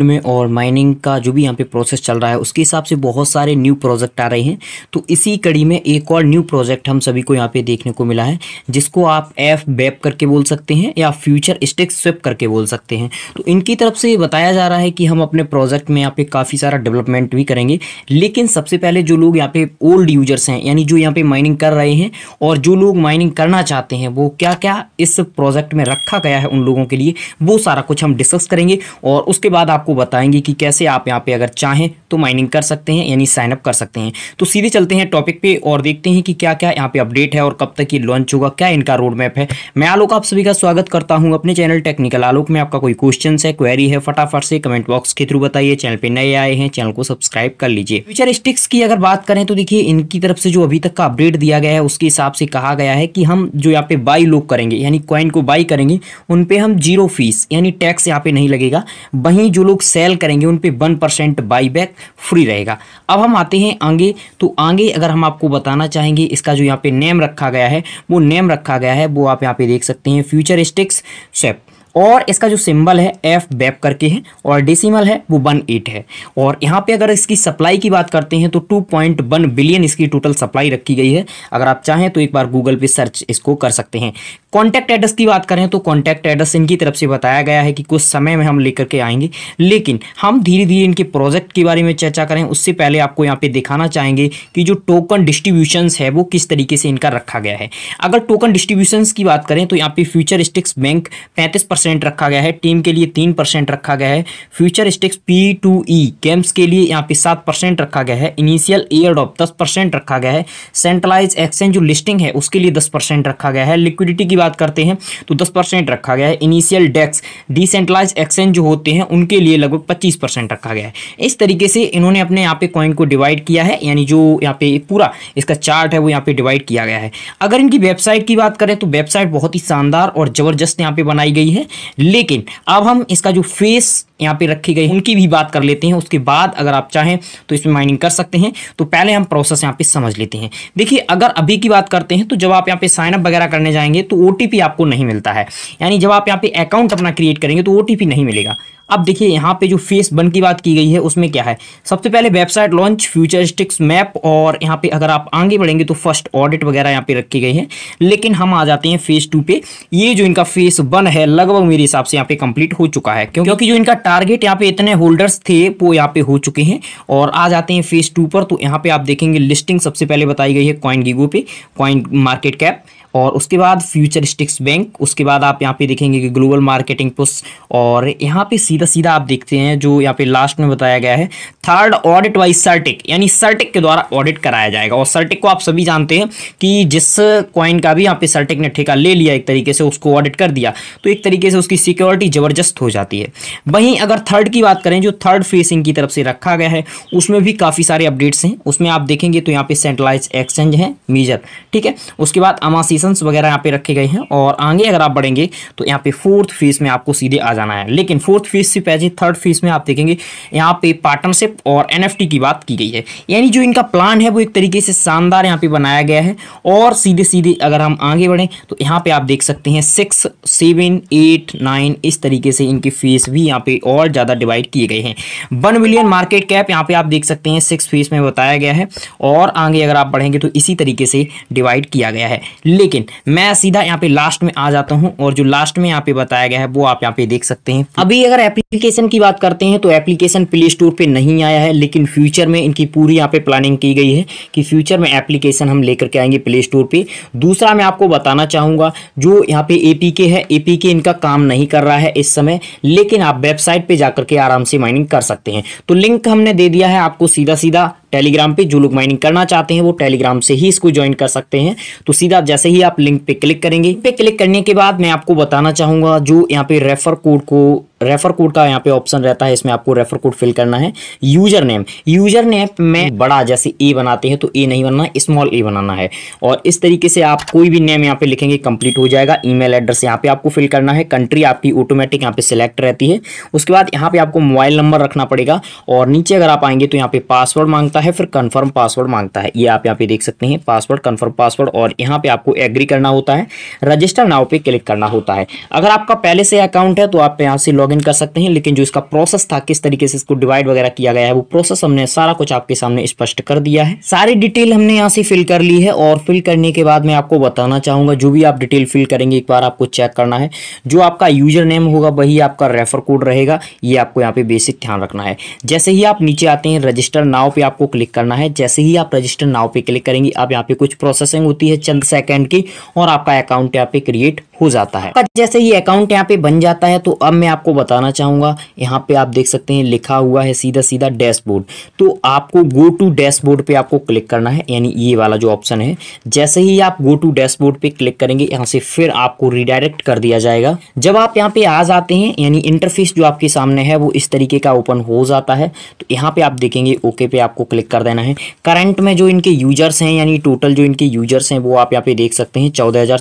में और माइनिंग का जो भी यहाँ पे प्रोसेस चल रहा है उसके हिसाब से बहुत सारे न्यू प्रोजेक्ट आ रहे हैं तो इसी कड़ी में एक और न्यू प्रोजेक्ट हम सभी को यहाँ पे देखने को मिला है जिसको आप एफ बैप करके बोल सकते हैं या फ्यूचर स्टेक स्विप करके बोल सकते हैं तो इनकी तरफ से बताया जा रहा है कि हम अपने प्रोजेक्ट में यहाँ पे काफ़ी सारा डेवलपमेंट भी करेंगे लेकिन सबसे पहले जो लोग यहाँ पे ओल्ड यूजर्स हैं यानी जो यहाँ पे माइनिंग कर रहे हैं और जो लोग माइनिंग करना चाहते हैं वो क्या क्या इस प्रोजेक्ट में रखा गया है उन लोगों के लिए वो सारा कुछ हम डिस्कस करेंगे और उसके बाद आप आपको बताएंगे कि कैसे आप यहाँ पे अगर चाहें तो माइनिंग कर सकते हैं यानी साइनअप कर सकते हैं तो सीधे चलते हैं टॉपिक पे और देखते हैं कि क्या क्या यहाँ पे अपडेट है और कब तक ये लॉन्च होगा क्या इनका रोड मैप है मैं आलोक आप सभी का स्वागत करता हूँ अपने चैनल टेक्निकल आलोक में आपका कोई क्वेश्चन है क्वेरी है फटाफट से कमेंट बॉक्स के थ्रू बताइए चैनल पर नए आए हैं चैनल को सब्सक्राइब कर लीजिए फ्यूचर स्टिक्स की अगर बात करें तो देखिए इनकी तरफ से जो अभी तक का अपडेट दिया गया है उसके हिसाब से कहा गया है कि हम जो यहाँ पे बाई लोग करेंगे यानी क्वाइन को बाई करेंगे उन पर हम जीरो फीस यानी टैक्स यहाँ पे नहीं लगेगा वहीं जो लोग सेल करेंगे उन पर वन परसेंट बाईबैक फ्री रहेगा अब हम आते हैं आगे तो आगे अगर हम आपको बताना चाहेंगे इसका जो यहाँ पे नेम रखा गया है वो नेम रखा गया है वो आप यहाँ पे देख सकते हैं फ्यूचर स्टिक्स शेप और इसका जो सिंबल है एफ बैप करके है और डेसिमल है वो वन एट है और यहाँ पे अगर इसकी सप्लाई की बात करते हैं तो टू पॉइंट वन बिलियन इसकी टोटल सप्लाई रखी गई है अगर आप चाहें तो एक बार गूगल पे सर्च इसको कर सकते हैं कॉन्टैक्ट एड्रेस की बात करें तो कॉन्टैक्ट एड्रेस इनकी तरफ से बताया गया है कि कुछ समय में हम लेकर के आएंगे लेकिन हम धीरे धीरे इनके प्रोजेक्ट के बारे में चर्चा करें उससे पहले आपको यहाँ पे दिखाना चाहेंगे कि जो टोकन डिस्ट्रीब्यूशंस है वो किस तरीके से इनका रखा गया है अगर टोकन डिस्ट्रीब्यूशंस की बात करें तो यहाँ पे फ्यूचर स्टिक्स बैंक पैंतीस परसेंट रखा गया है टीम के लिए तीन परसेंट रखा गया है future sticks P two E games के लिए यहाँ पे सात परसेंट रखा गया है इनिशियल एयर ऑफ दस परसेंट रखा गया है सेंट्रलाइज एक्सचेंज जो लिस्टिंग है उसके लिए दस परसेंट रखा गया है लिक्विडिटी की बात करते हैं तो दस परसेंट रखा गया है इनिशियल डेक्स डिसेंट्रलाइज एक्सचेंज जो होते हैं उनके लिए लगभग पच्चीस परसेंट रखा गया है इस तरीके से इन्होंने अपने यहाँ पे कॉइन को डिवाइड किया है यानी जो यहाँ पे पूरा इसका चार्ट है वो यहाँ पे डिवाइड किया गया है अगर इनकी वेबसाइट की बात करें तो वेबसाइट बहुत ही शानदार और ज़बरदस्त यहाँ पे बनाई गई है लेकिन अब हम इसका जो फेस यहाँ पे रखी गई उनकी भी बात कर लेते हैं उसके बाद अगर आप चाहें तो इसमें माइनिंग कर सकते हैं तो पहले हम प्रोसेस यहाँ पे समझ लेते हैं देखिए अगर अभी की बात करते हैं तो जब आप यहाँ पे साइनअप वगैरह करने जाएंगे तो ओ आपको नहीं मिलता है यानी जब आप यहाँ पे अकाउंट अपना क्रिएट करेंगे तो ओ नहीं मिलेगा अब देखिए यहाँ पे जो फेस बन की बात की गई है उसमें क्या है सबसे पहले वेबसाइट लॉन्च फ्यूचरिस्टिक्स मैप और यहाँ पे अगर आप आगे बढ़ेंगे तो फर्स्ट ऑडिट वगैरह यहाँ पे रखी गई है लेकिन हम आ जाते हैं फेस टू पे ये जो इनका फेस वन है लगभग मेरे हिसाब से यहाँ पे कंप्लीट हो चुका है क्योंकि जो इनका टारगेट यहाँ पे इतने होल्डर्स थे वो यहाँ पे हो चुके हैं और आ जाते हैं फेस टू पर तो यहाँ पे आप देखेंगे लिस्टिंग सबसे पहले बताई गई है कॉइन गिगो पे कॉइन मार्केट कैप और उसके बाद फ्यूचरिस्टिक्स बैंक उसके बाद आप यहाँ पे देखेंगे कि ग्लोबल मार्केटिंग पुस्ट और यहाँ पे सीधा सीधा आप देखते हैं जो यहाँ पे लास्ट में बताया गया है थर्ड ऑडिट वाइज सर्टिक यानी सर्टिक के द्वारा ऑडिट कराया जाएगा और सर्टिक को आप सभी जानते हैं कि जिस कॉइन का भी यहाँ पे सर्टिक ने ठेका ले लिया एक तरीके से उसको ऑडिट कर दिया तो एक तरीके से उसकी सिक्योरिटी ज़बरदस्त हो जाती है वहीं अगर थर्ड की बात करें जो थर्ड फेसिंग की तरफ से रखा गया है उसमें भी काफ़ी सारे अपडेट्स हैं उसमें आप देखेंगे तो यहाँ पे सेंट्रलाइज एक्सचेंज है मीजर ठीक है उसके बाद अमासी कंडीशंस वगैरह यहाँ पे रखे गए हैं और आगे अगर आप बढ़ेंगे तो यहाँ पे फोर्थ फीस में आपको सीधे आ जाना है लेकिन फोर्थ फीस से पहले थर्ड फीस में आप देखेंगे यहाँ पे पार्टनरशिप और एनएफटी की बात की गई है यानी जो इनका प्लान है वो एक तरीके से शानदार यहाँ पे बनाया गया है और सीधे सीधे अगर हम आगे बढ़ें तो यहाँ पे आप देख सकते हैं सिक्स सेवन एट नाइन इस तरीके से इनकी फीस भी यहाँ पे और ज़्यादा डिवाइड किए गए हैं वन मिलियन मार्केट कैप यहाँ पे आप देख सकते हैं सिक्स फीस में बताया गया है और आगे अगर आप बढ़ेंगे तो इसी तरीके से डिवाइड किया गया है लेकिन लेकिन मैं सीधा यहाँ पे लास्ट में आ जाता हूँ और जो लास्ट में यहाँ पे बताया गया है वो आप यहाँ पे देख सकते हैं अभी अगर एप्लीकेशन की बात करते हैं तो एप्लीकेशन प्ले स्टोर पे नहीं आया है लेकिन फ्यूचर में इनकी पूरी यहाँ पे प्लानिंग की गई है कि फ्यूचर में एप्लीकेशन हम लेकर के आएंगे प्ले स्टोर पर दूसरा मैं आपको बताना चाहूँगा जो यहाँ पे ए है ए इनका काम नहीं कर रहा है इस समय लेकिन आप वेबसाइट पर जाकर के आराम से माइनिंग कर सकते हैं तो लिंक हमने दे दिया है आपको सीधा सीधा टेलीग्राम पे जो लोग माइनिंग करना चाहते हैं वो टेलीग्राम से ही इसको ज्वाइन कर सकते हैं तो सीधा जैसे ही आप लिंक पे क्लिक करेंगे पे क्लिक करने के बाद मैं आपको बताना चाहूंगा जो यहाँ पे रेफर कोड को रेफर कोड का यहाँ पे ऑप्शन रहता है इसमें आपको रेफर कोड फिल करना है यूजर नेम यूजर नेम में बड़ा जैसे ए बनाते हैं तो ए नहीं बनना स्मॉल ए बनाना है और इस तरीके से आप कोई भी नेम यहाँ पे लिखेंगे कंप्लीट हो जाएगा ईमेल एड्रेस यहाँ पे आपको फिल करना है कंट्री आपकी ऑटोमेटिक यहाँ पे सिलेक्ट रहती है उसके बाद यहाँ पे आपको मोबाइल नंबर रखना पड़ेगा और नीचे अगर आप आएंगे तो यहाँ पे पासवर्ड मांगता है फिर कन्फर्म पासवर्ड मांगता है ये आप यहाँ पे देख सकते हैं पासवर्ड कन्फर्म पासवर्ड और यहाँ पे आपको एग्री करना होता है रजिस्टर नाव पे क्लिक करना होता है अगर आपका पहले से अकाउंट है तो आप यहाँ से लॉग लॉग कर सकते हैं लेकिन जो इसका प्रोसेस था किस तरीके से इसको डिवाइड वगैरह किया गया है वो प्रोसेस हमने सारा कुछ आपके सामने स्पष्ट कर दिया है सारी डिटेल हमने यहाँ से फिल कर ली है और फिल करने के बाद मैं आपको बताना चाहूंगा जो भी आप डिटेल फिल करेंगे एक बार आपको चेक करना है जो आपका यूजर नेम होगा वही आपका रेफर कोड रहेगा ये आपको यहाँ पे बेसिक ध्यान रखना है जैसे ही आप नीचे आते हैं रजिस्टर नाव पे आपको क्लिक करना है जैसे ही आप रजिस्टर नाव पे क्लिक करेंगे आप यहाँ पे कुछ प्रोसेसिंग होती है चंद सेकेंड की और आपका अकाउंट यहाँ पे क्रिएट हो जाता है जैसे ये अकाउंट यहाँ पे बन जाता है तो अब मैं आपको बताना चाहूंगा यहाँ पे आप देख सकते हैं लिखा हुआ है सीधा सीधा डैशबोर्ड तो आपको गो टू डैशबोर्ड पे आपको क्लिक करना है यानी ये वाला जो ऑप्शन है जैसे ही आप गो टू डैशबोर्ड पे क्लिक करेंगे यहाँ से फिर आपको रिडायरेक्ट कर दिया जाएगा जब आप यहाँ पे आ जाते हैं यानी इंटरफेस जो आपके सामने है वो इस तरीके का ओपन हो जाता है तो यहाँ पे आप देखेंगे ओके पे आपको क्लिक कर देना है करंट में जो इनके यूजर्स हैं यानी टोटल जो इनके यूजर्स हैं वो आप यहाँ पे देख सकते हैं चौदह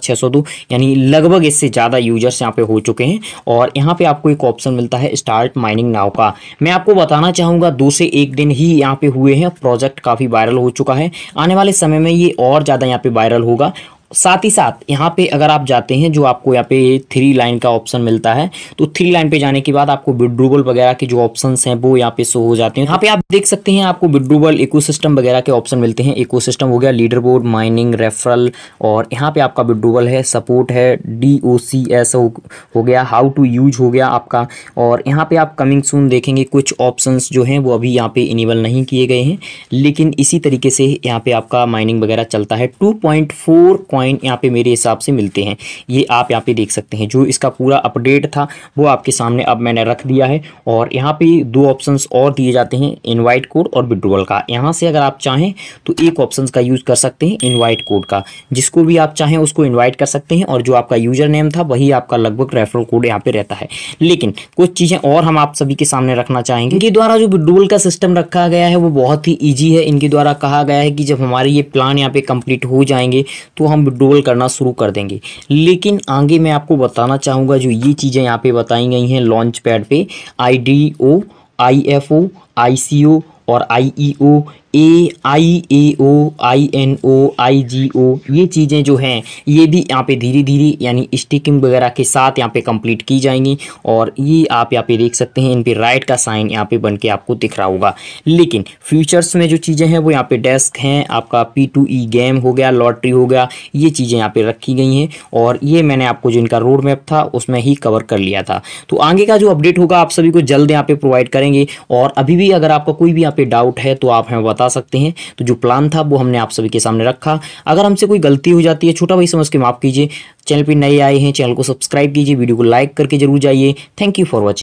यानी लगभग लगभग इससे ज़्यादा यूजर्स यहाँ पे हो चुके हैं और यहाँ पे आपको एक ऑप्शन मिलता है स्टार्ट माइनिंग नाव का मैं आपको बताना चाहूँगा दो से एक दिन ही यहाँ पे हुए हैं प्रोजेक्ट काफ़ी वायरल हो चुका है आने वाले समय में ये और ज़्यादा यहाँ पे वायरल होगा साथ ही साथ यहाँ पे अगर आप जाते हैं जो आपको यहाँ पे थ्री लाइन का ऑप्शन मिलता है तो थ्री लाइन पे जाने के बाद आपको विड्रोबल वगैरह के जो ऑप्शन हैं वो यहाँ पे शो हो जाते हैं यहाँ पे आप देख सकते हैं आपको विड्रूबल इकोसिस्टम वगैरह के ऑप्शन मिलते हैं इकोसिस्टम हो गया लीडर बोर्ड माइनिंग रेफरल और यहाँ पे आपका विड्रोबल है सपोर्ट है डी ओ सी एस हो गया हाउ टू यूज हो गया आपका और यहाँ पे आप कमिंग सून देखेंगे कुछ ऑप्शन जो हैं वो अभी यहाँ पे इनेबल नहीं किए गए हैं लेकिन इसी तरीके से यहाँ पे आपका माइनिंग वगैरह चलता है टू पॉइंट फोर पॉइंट यहाँ पे मेरे हिसाब से मिलते हैं ये आप यहाँ पे देख सकते हैं जो इसका पूरा अपडेट था वो आपके सामने अब मैंने रख दिया है और यहाँ पे दो ऑप्शंस और दिए जाते हैं इनवाइट कोड और विड्रोवल का यहाँ से अगर आप चाहें तो एक ऑप्शन का यूज़ कर सकते हैं इन्वाइट कोड का जिसको भी आप चाहें उसको इन्वाइट कर सकते हैं और जो आपका यूज़र नेम था वही आपका लगभग रेफरल कोड यहाँ पर रहता है लेकिन कुछ चीज़ें और हम आप सभी के सामने रखना चाहेंगे इनके द्वारा जो विड्रोवल का सिस्टम रखा गया है वो बहुत ही ईजी है इनके द्वारा कहा गया है कि जब हमारे ये प्लान यहाँ पे कंप्लीट हो जाएंगे तो हम विड्रोवल करना शुरू कर देंगे लेकिन आगे मैं आपको बताना चाहूँगा जो ये चीज़ें यहाँ पे बताई गई हैं लॉन्च पैड पे I D O I F O आई सी ओ और आई ई ओ ए आई ए ओ आई एन ओ आई जी ओ ये चीज़ें जो हैं ये भी यहाँ पे धीरे धीरे यानी स्टिकिंग वगैरह के साथ यहाँ पे कंप्लीट की जाएंगी और ये आप यहाँ पे देख सकते हैं इन पे राइट का साइन यहाँ पे बन के आपको दिख रहा होगा लेकिन फ्यूचर्स में जो चीज़ें हैं वो यहाँ पे डेस्क हैं आपका पी टू ई गेम हो गया लॉटरी हो गया ये चीज़ें यहाँ पर रखी गई हैं और ये मैंने आपको जो इनका रोड मैप था उसमें ही कवर कर लिया था तो आगे का जो अपडेट होगा आप सभी को जल्द यहाँ पर प्रोवाइड करेंगे और अभी भी अगर आपका कोई भी यहाँ पर डाउट है तो आप हमें बता बता सकते हैं तो जो प्लान था वो हमने आप सभी के सामने रखा अगर हमसे कोई गलती हो जाती है छोटा भाई समझ के माफ़ कीजिए चैनल पर नए आए हैं चैनल को सब्सक्राइब कीजिए वीडियो को लाइक करके जरूर जाइए थैंक यू फॉर वॉचिंग